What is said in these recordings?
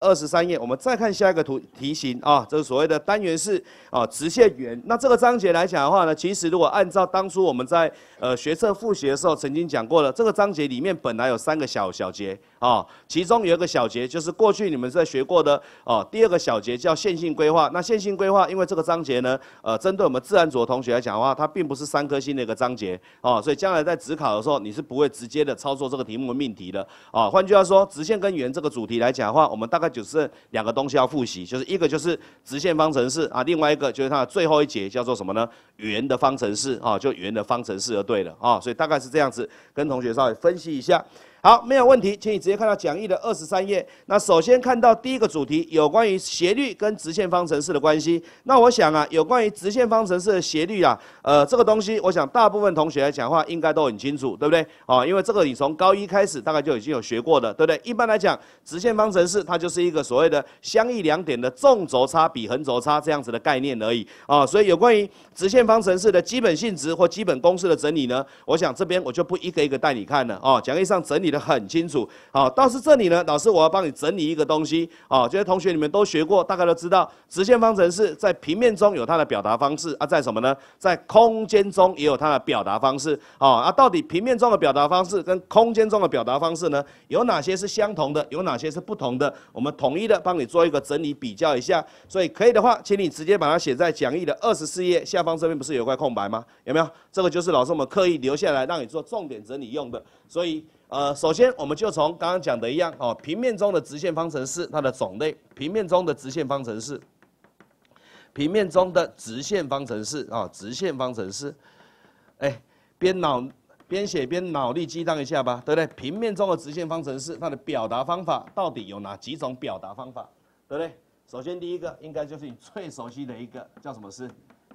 二十三页，我们再看下一个图题型啊，这是所谓的单元式啊，直线圆。那这个章节来讲的话呢，其实如果按照当初我们在呃学测复习的时候曾经讲过的，这个章节里面本来有三个小小节啊，其中有一个小节就是过去你们在学过的哦，第二个小节叫线性规划。那线性规划，因为这个章节呢，呃，针对我们自然组的同学来讲的话，它并不是三颗星的一个章节哦，所以将来在职考的时候，你是不会直接的操作这个题目的命题的啊。换句话说，直线跟圆这个主题来讲的话，我们大概。就是两个东西要复习，就是一个就是直线方程式啊，另外一个就是它的最后一节叫做什么呢？圆的方程式啊，就圆的方程式就对了啊，所以大概是这样子，跟同学稍微分析一下。好，没有问题，请你直接看到讲义的二十三页。那首先看到第一个主题，有关于斜率跟直线方程式的关系。那我想啊，有关于直线方程式的斜率啊，呃，这个东西，我想大部分同学来讲话应该都很清楚，对不对？哦，因为这个你从高一开始大概就已经有学过的，对不对？一般来讲，直线方程式它就是一个所谓的相异两点的纵轴差比横轴差这样子的概念而已啊。所以有关于直线方程式的基本性质或基本公式的整理呢，我想这边我就不一个一个带你看了哦，讲义上整理。记得很清楚，好，倒是这里呢，老师我要帮你整理一个东西，好，这些同学你们都学过，大概都知道直线方程式在平面中有它的表达方式啊，在什么呢？在空间中也有它的表达方式，好，啊，到底平面中的表达方式跟空间中的表达方式呢，有哪些是相同的，有哪些是不同的？我们统一的帮你做一个整理比较一下，所以可以的话，请你直接把它写在讲义的二十四页下方这边不是有块空白吗？有没有？这个就是老师我们刻意留下来让你做重点整理用的，所以。呃，首先我们就从刚刚讲的一样哦，平面中的直线方程式它的种类，平面中的直线方程式，平面中的直线方程式啊，直线方程式，哎，边脑边写边脑力激荡一下吧，对不对？平面中的直线方程式它的表达方法到底有哪几种表达方法，对不对？首先第一个应该就是你最熟悉的一个叫什么式？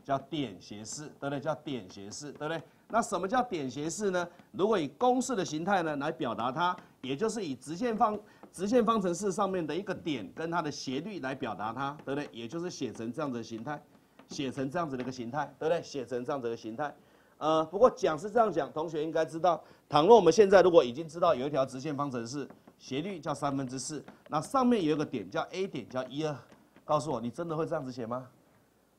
叫点斜式，对不对？叫点斜式，对不对？那什么叫点斜式呢？如果以公式的形态呢来表达它，也就是以直线方直线方程式上面的一个点跟它的斜率来表达它，对不对？也就是写成这样子的形态，写成这样子的一个形态，对不对？写成这样子的形态。呃，不过讲是这样讲，同学应该知道，倘若我们现在如果已经知道有一条直线方程式，斜率叫三分之四，那上面有一个点叫 A 点，叫一二，告诉我，你真的会这样子写吗？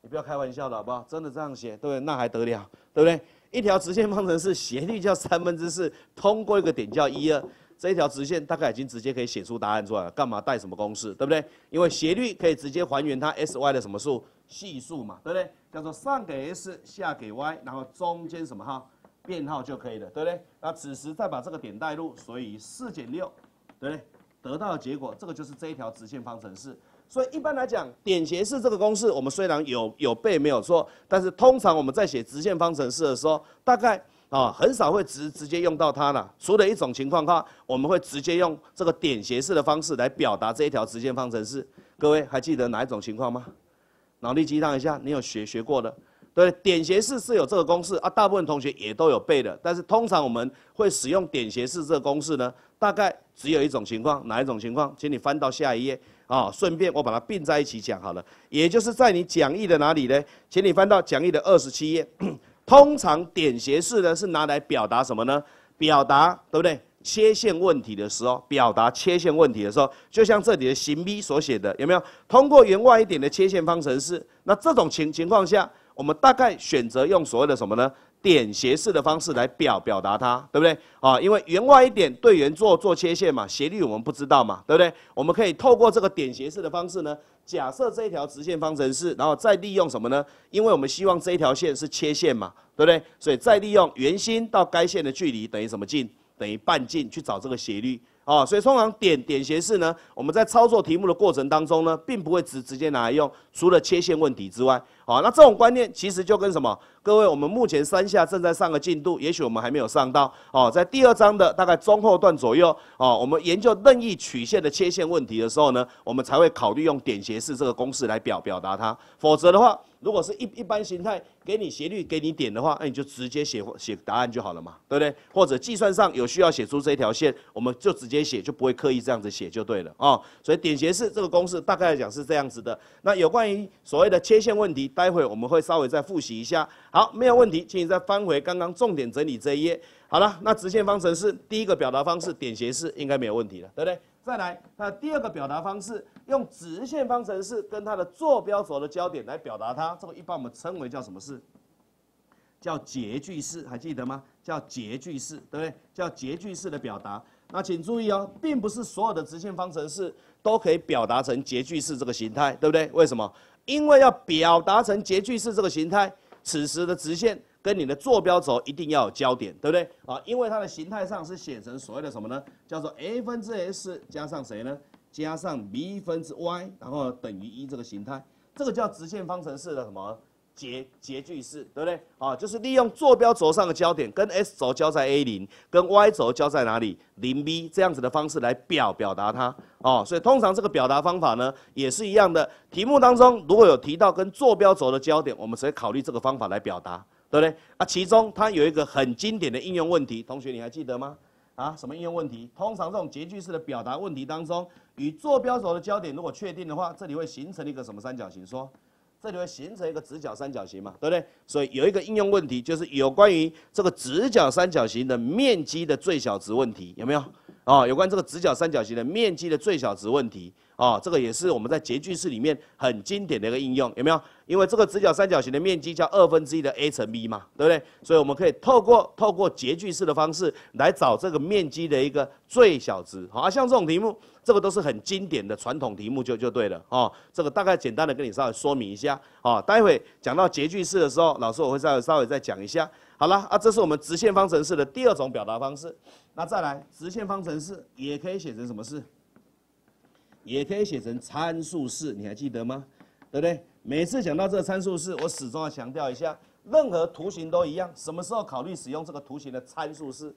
你不要开玩笑的好不好？真的这样写，对不对？那还得了，对不对？一条直线方程式斜率叫三分之四，通过一个点叫一二，这一条直线大概已经直接可以写出答案出来了。干嘛带什么公式，对不对？因为斜率可以直接还原它 s y 的什么数，系数嘛，对不对？叫做上给 s，下给 y，然后中间什么号，变号就可以了，对不对？那此时再把这个点带入，所以四减六，对不对？得到的结果，这个就是这一条直线方程式。所以一般来讲，点斜式这个公式，我们虽然有有背没有错，但是通常我们在写直线方程式的时候，大概啊很少会直直接用到它了。除了一种情况哈，我们会直接用这个点斜式的方式来表达这一条直线方程式。各位还记得哪一种情况吗？脑力激荡一下，你有学学过的？对，点斜式是有这个公式啊，大部分同学也都有背的。但是通常我们会使用点斜式这个公式呢，大概只有一种情况，哪一种情况？请你翻到下一页。啊，顺便我把它并在一起讲好了，也就是在你讲义的哪里呢？请你翻到讲义的二十七页，通常点斜式呢是拿来表达什么呢？表达对不对？切线问题的时候，表达切线问题的时候，就像这里的形 B 所写的，有没有通过圆外一点的切线方程式？那这种情情况下，我们大概选择用所谓的什么呢？点斜式的方式来表表达它，对不对啊？因为圆外一点对圆做做切线嘛，斜率我们不知道嘛，对不对？我们可以透过这个点斜式的方式呢，假设这一条直线方程式，然后再利用什么呢？因为我们希望这一条线是切线嘛，对不对？所以再利用圆心到该线的距离等于什么？近等于半径去找这个斜率。啊，所以通常点点斜式呢，我们在操作题目的过程当中呢，并不会直直接拿来用，除了切线问题之外，啊，那这种观念其实就跟什么？各位，我们目前三下正在上个进度，也许我们还没有上到，啊，在第二章的大概中后段左右，啊，我们研究任意曲线的切线问题的时候呢，我们才会考虑用点斜式这个公式来表表达它，否则的话。如果是一一般形态，给你斜率，给你点的话，那你就直接写写答案就好了嘛，对不对？或者计算上有需要写出这一条线，我们就直接写，就不会刻意这样子写就对了啊。所以点斜式这个公式，大概来讲是这样子的。那有关于所谓的切线问题，待会我们会稍微再复习一下。好，没有问题，请你再翻回刚刚重点整理这一页。好了，那直线方程式第一个表达方式点斜式应该没有问题了，对不对？再来，它的第二个表达方式，用直线方程式跟它的坐标轴的交点来表达它，这个一般我们称为叫什么式？叫截距式，还记得吗？叫截距式，对不对？叫截距式的表达。那请注意哦，并不是所有的直线方程式都可以表达成截距式这个形态，对不对？为什么？因为要表达成截距式这个形态，此时的直线。跟你的坐标轴一定要有交点，对不对啊？因为它的形态上是写成所谓的什么呢？叫做 a 分之 s 加上谁呢？加上 b 分之 y，然后等于一这个形态，这个叫直线方程式的什么截截距式，对不对啊？就是利用坐标轴上的交点，跟 s 轴交在 a 零，跟 y 轴交在哪里？零 b 这样子的方式来表表达它哦，所以通常这个表达方法呢，也是一样的。题目当中如果有提到跟坐标轴的交点，我们直接考虑这个方法来表达。对不对啊？其中它有一个很经典的应用问题，同学你还记得吗？啊，什么应用问题？通常这种截距式的表达问题当中，与坐标轴的交点如果确定的话，这里会形成一个什么三角形？说，这里会形成一个直角三角形嘛？对不对？所以有一个应用问题，就是有关于这个直角三角形的面积的最小值问题，有没有？啊，有关这个直角三角形的面积的最小值问题。哦，这个也是我们在截距式里面很经典的一个应用，有没有？因为这个直角三角形的面积叫二分之一的 a 乘 b 嘛，对不对？所以我们可以透过透过截距式的方式来找这个面积的一个最小值。好啊，像这种题目，这个都是很经典的传统题目，就就对了。哦，这个大概简单的跟你稍微说明一下。哦，待会讲到截距式的时候，老师我会再稍微再讲一下。好了，啊，这是我们直线方程式的第二种表达方式。那再来，直线方程式也可以写成什么式？也可以写成参数式，你还记得吗？对不对？每次讲到这个参数式，我始终要强调一下，任何图形都一样，什么时候考虑使用这个图形的参数式？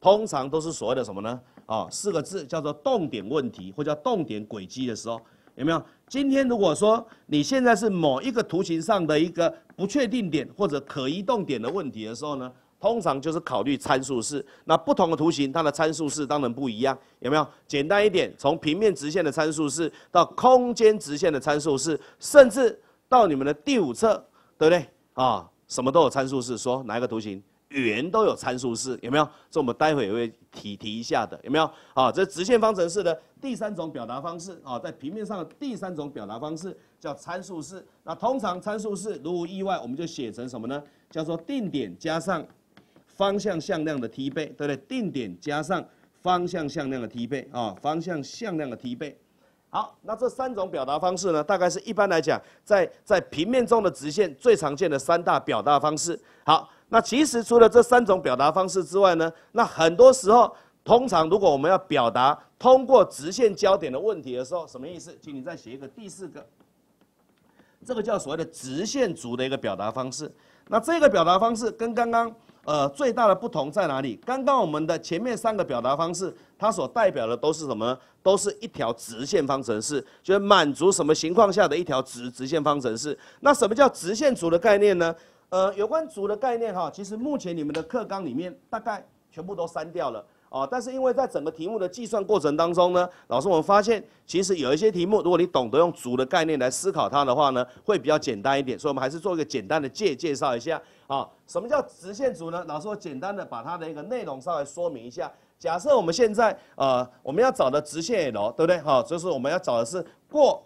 通常都是所谓的什么呢？啊，四个字叫做动点问题或叫动点轨迹的时候，有没有？今天如果说你现在是某一个图形上的一个不确定点或者可移动点的问题的时候呢？通常就是考虑参数式，那不同的图形它的参数式当然不一样，有没有？简单一点，从平面直线的参数式到空间直线的参数式，甚至到你们的第五册，对不对？啊，什么都有参数式，说哪一个图形圆都有参数式，有没有？这我们待会也会提提一下的，有没有？啊，这直线方程式的第三种表达方式啊，在平面上的第三种表达方式叫参数式。那通常参数式，如无意外，我们就写成什么呢？叫做定点加上方向向量的梯倍，对不对？定点加上方向向量的梯倍啊，方向向量的梯倍。好，那这三种表达方式呢，大概是一般来讲，在在平面中的直线最常见的三大表达方式。好，那其实除了这三种表达方式之外呢，那很多时候，通常如果我们要表达通过直线焦点的问题的时候，什么意思？请你再写一个第四个，这个叫所谓的直线族的一个表达方式。那这个表达方式跟刚刚。呃，最大的不同在哪里？刚刚我们的前面三个表达方式，它所代表的都是什么？都是一条直线方程式，就是满足什么情况下的一条直直线方程式。那什么叫直线组的概念呢？呃，有关组的概念哈，其实目前你们的课纲里面大概全部都删掉了。啊，但是因为在整个题目的计算过程当中呢，老师我们发现其实有一些题目，如果你懂得用组的概念来思考它的话呢，会比较简单一点。所以，我们还是做一个简单的介介绍一下。啊，什么叫直线组呢？老师我简单的把它的一个内容稍微说明一下。假设我们现在啊，我们要找的直线 l 对不对？好，就是我们要找的是过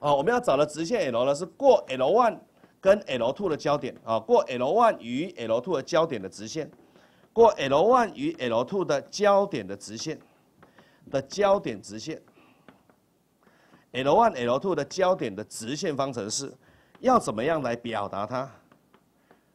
哦，我们要找的直线 l 呢是过 l 1跟 l 2的交点啊，过 l 1与 l 2的交点的直线。过 L1 与 L2 的交点的直线的交点直线，L1、L2 的交点的直线方程式要怎么样来表达它？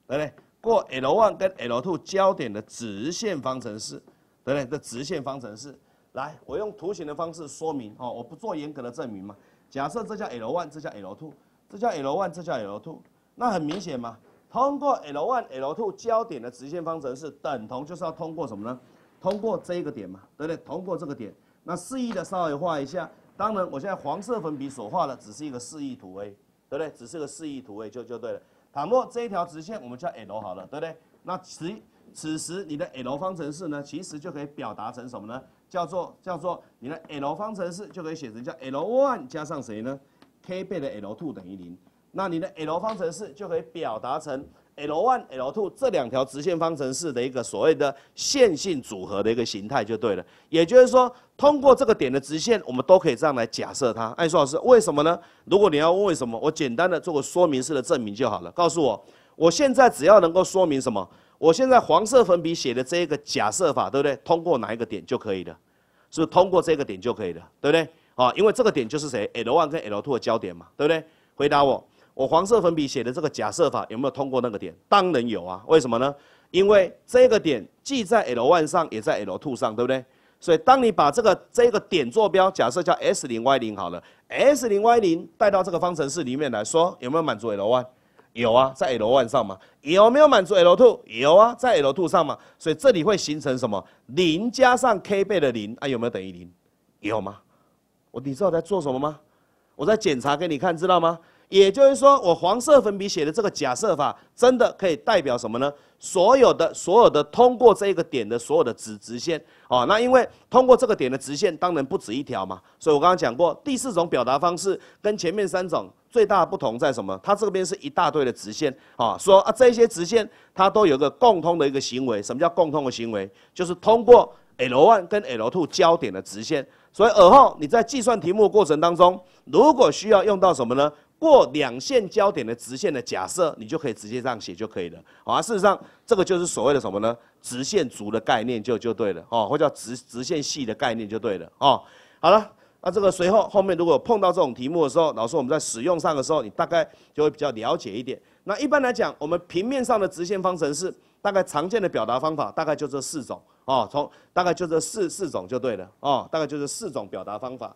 对不对？过 L1 跟 L2 交点的直线方程式，对不对？的直线方程式，来，我用图形的方式说明哦，我不做严格的证明嘛。假设这叫 L1，这叫 L2，这叫 L1，这叫 L2，那很明显嘛。通过 L1、L2 交点的直线方程式，等同，就是要通过什么呢？通过这一个点嘛，对不对？通过这个点。那示意的稍微画一下。当然，我现在黄色粉笔所画的只是一个示意图，诶，对不对？只是个示意图，诶，就就对了。倘若这一条直线我们叫 L 好了，对不对？那此此时你的 L 方程式呢，其实就可以表达成什么呢？叫做叫做你的 L 方程式就可以写成叫 L1 加上谁呢？k 倍的 L2 等于零。那你的 L 方程式就可以表达成 L 1、L 2这两条直线方程式的一个所谓的线性组合的一个形态就对了。也就是说，通过这个点的直线，我们都可以这样来假设它。哎，苏老师，为什么呢？如果你要问为什么，我简单的做个说明式的证明就好了。告诉我，我现在只要能够说明什么？我现在黄色粉笔写的这一个假设法，对不对？通过哪一个点就可以了？是不是通过这个点就可以了，对不对？啊，因为这个点就是谁？L 1跟 L 2的交点嘛，对不对？回答我。我黄色粉笔写的这个假设法有没有通过那个点？当然有啊！为什么呢？因为这个点既在 l1 上，也在 l2 上，对不对？所以当你把这个这个点坐标假设叫 s0 y0 好了，s0 y0 带到这个方程式里面来说，有没有满足 l1？有啊，在 l1 上嘛。有没有满足 l2？有啊，在 l2 上嘛。所以这里会形成什么？零加上 k 倍的零啊，有没有等于零？有吗？我你知道我在做什么吗？我在检查给你看，知道吗？也就是说，我黄色粉笔写的这个假设法，真的可以代表什么呢？所有的、所有的通过这一个点的所有的直直线哦，那因为通过这个点的直线，当然不止一条嘛。所以我刚刚讲过，第四种表达方式跟前面三种最大的不同在什么？它这边是一大堆的直线啊。说啊，这些直线它都有个共通的一个行为。什么叫共通的行为？就是通过 L one 跟 L two 交点的直线。所以尔后你在计算题目过程当中，如果需要用到什么呢？过两线交点的直线的假设，你就可以直接这样写就可以了。好啊，事实上这个就是所谓的什么呢？直线族的概念就就对了哦，或叫直直线系的概念就对了哦。好了，那这个随后后面如果碰到这种题目的时候，老师我们在使用上的时候，你大概就会比较了解一点。那一般来讲，我们平面上的直线方程式大概常见的表达方法大概就这四种哦，从大概就这四四种就对了哦，大概就这四种表达方法。